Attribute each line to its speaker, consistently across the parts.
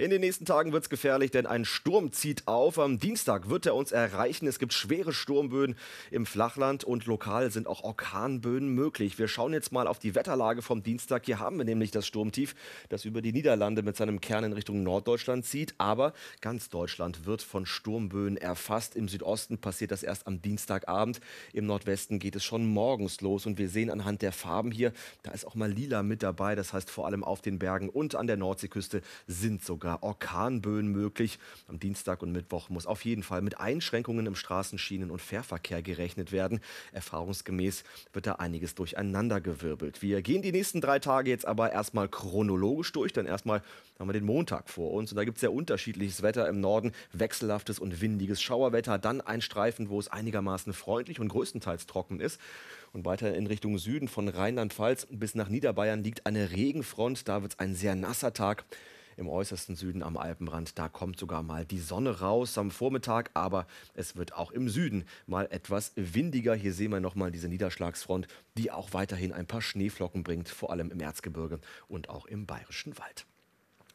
Speaker 1: In den nächsten Tagen wird es gefährlich, denn ein Sturm zieht auf. Am Dienstag wird er uns erreichen. Es gibt schwere Sturmböen im Flachland und lokal sind auch Orkanböen möglich. Wir schauen jetzt mal auf die Wetterlage vom Dienstag. Hier haben wir nämlich das Sturmtief, das über die Niederlande mit seinem Kern in Richtung Norddeutschland zieht. Aber ganz Deutschland wird von Sturmböen erfasst. Im Südosten passiert das erst am Dienstagabend. Im Nordwesten geht es schon morgens los und wir sehen anhand der Farben hier, da ist auch mal lila mit dabei. Das heißt vor allem auf den Bergen und an der Nordseeküste sind sogar sogar Orkanböen möglich. Am Dienstag und Mittwoch muss auf jeden Fall mit Einschränkungen im Straßenschienen- und Fährverkehr gerechnet werden. Erfahrungsgemäß wird da einiges durcheinandergewirbelt. Wir gehen die nächsten drei Tage jetzt aber erstmal chronologisch durch, denn erstmal haben wir den Montag vor uns und da gibt es sehr unterschiedliches Wetter im Norden, wechselhaftes und windiges Schauerwetter, dann ein Streifen, wo es einigermaßen freundlich und größtenteils trocken ist. Und weiter in Richtung Süden von Rheinland-Pfalz bis nach Niederbayern liegt eine Regenfront. Da wird es ein sehr nasser Tag im äußersten Süden am Alpenrand. Da kommt sogar mal die Sonne raus am Vormittag, aber es wird auch im Süden mal etwas windiger. Hier sehen wir nochmal diese Niederschlagsfront, die auch weiterhin ein paar Schneeflocken bringt, vor allem im Erzgebirge und auch im Bayerischen Wald.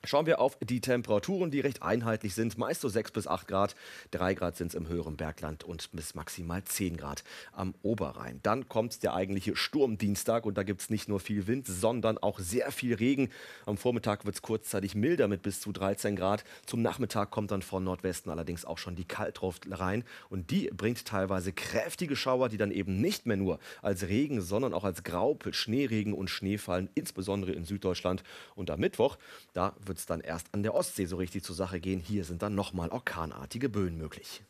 Speaker 1: Schauen wir auf die Temperaturen, die recht einheitlich sind. Meist so 6 bis 8 Grad. 3 Grad sind es im höheren Bergland und bis maximal 10 Grad am Oberrhein. Dann kommt der eigentliche Sturmdienstag und da gibt es nicht nur viel Wind, sondern auch sehr viel Regen. Am Vormittag wird es kurzzeitig milder mit bis zu 13 Grad. Zum Nachmittag kommt dann von Nordwesten allerdings auch schon die Kaltluft rein und die bringt teilweise kräftige Schauer, die dann eben nicht mehr nur als Regen, sondern auch als Graupel, Schneeregen und Schnee fallen, insbesondere in Süddeutschland. Und am Mittwoch, da wird wird es dann erst an der Ostsee so richtig zur Sache gehen. Hier sind dann nochmal orkanartige Böen möglich.